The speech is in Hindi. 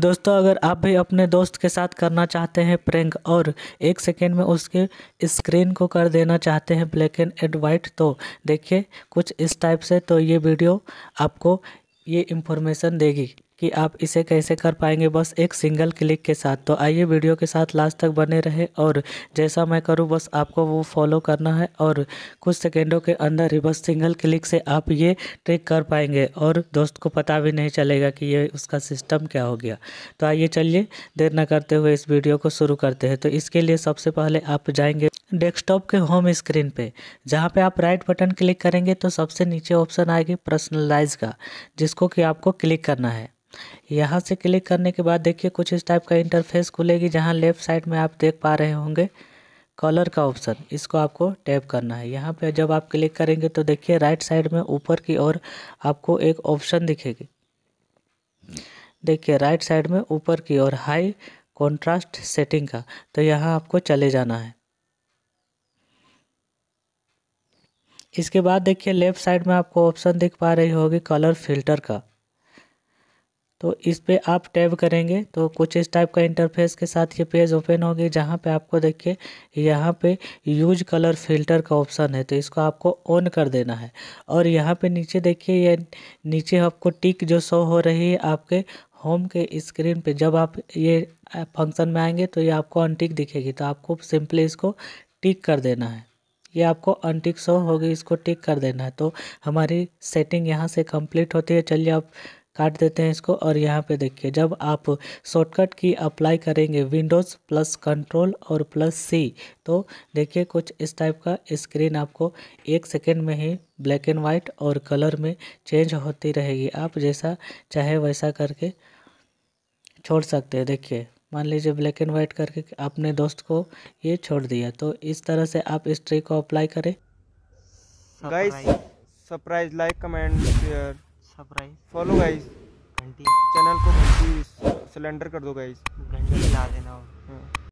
दोस्तों अगर आप भी अपने दोस्त के साथ करना चाहते हैं प्रैंक और एक सेकेंड में उसके स्क्रीन को कर देना चाहते हैं ब्लैक एंड वाइट तो देखिए कुछ इस टाइप से तो ये वीडियो आपको ये इन्फॉर्मेशन देगी कि आप इसे कैसे कर पाएंगे बस एक सिंगल क्लिक के साथ तो आइए वीडियो के साथ लास्ट तक बने रहे और जैसा मैं करूँ बस आपको वो फॉलो करना है और कुछ सेकेंडों के अंदर ही बस सिंगल क्लिक से आप ये ट्रिक कर पाएंगे और दोस्त को पता भी नहीं चलेगा कि ये उसका सिस्टम क्या हो गया तो आइए चलिए देर न करते हुए इस वीडियो को शुरू करते हैं तो इसके लिए सबसे पहले आप जाएंगे डेस्कटॉप के होम स्क्रीन पे जहाँ पे आप राइट बटन क्लिक करेंगे तो सबसे नीचे ऑप्शन आएगी पर्सनलाइज का जिसको कि आपको क्लिक करना है यहाँ से क्लिक करने के बाद देखिए कुछ इस टाइप का इंटरफेस खुलेगी जहाँ लेफ़्ट साइड में आप देख पा रहे होंगे कलर का ऑप्शन इसको आपको टैप करना है यहाँ पे जब आप क्लिक करेंगे तो देखिए राइट साइड में ऊपर की ओर आपको एक ऑप्शन दिखेगी देखिए राइट साइड में ऊपर की ओर हाई कॉन्ट्रास्ट सेटिंग का तो यहाँ आपको चले जाना है इसके बाद देखिए लेफ़्ट साइड में आपको ऑप्शन दिख पा रही होगी कलर फिल्टर का तो इस पर आप टैब करेंगे तो कुछ इस टाइप का इंटरफेस के साथ ये पेज ओपन होगी जहाँ पे आपको देखिए यहाँ पे यूज कलर फिल्टर का ऑप्शन है तो इसको आपको ऑन कर देना है और यहाँ पे नीचे देखिए ये नीचे आपको टिक जो शो हो रही है आपके होम के स्क्रीन पे जब आप ये फंक्शन में आएंगे तो ये आपको अनटिक दिखेगी तो आपको सिंपली इसको टिक कर देना है ये आपको अनटिक शो होगी इसको टिक कर देना है तो हमारी सेटिंग यहाँ से कम्प्लीट होती है चलिए आप काट देते हैं इसको और यहाँ पे देखिए जब आप शॉर्टकट की अप्लाई करेंगे विंडोज़ प्लस कंट्रोल और प्लस सी तो देखिए कुछ इस टाइप का स्क्रीन आपको एक सेकेंड में ही ब्लैक एंड वाइट और कलर में चेंज होती रहेगी आप जैसा चाहे वैसा करके छोड़ सकते हैं देखिए मान लीजिए ब्लैक एंड वाइट करके अपने दोस्त को ये छोड़ दिया तो इस तरह से आप इस ट्रिक को अप्लाई करें surprise like comment share surprise follow guys घंटी चैनल को घंटी सिलेंडर कर दो गाइस घंटी ला देना हाँ।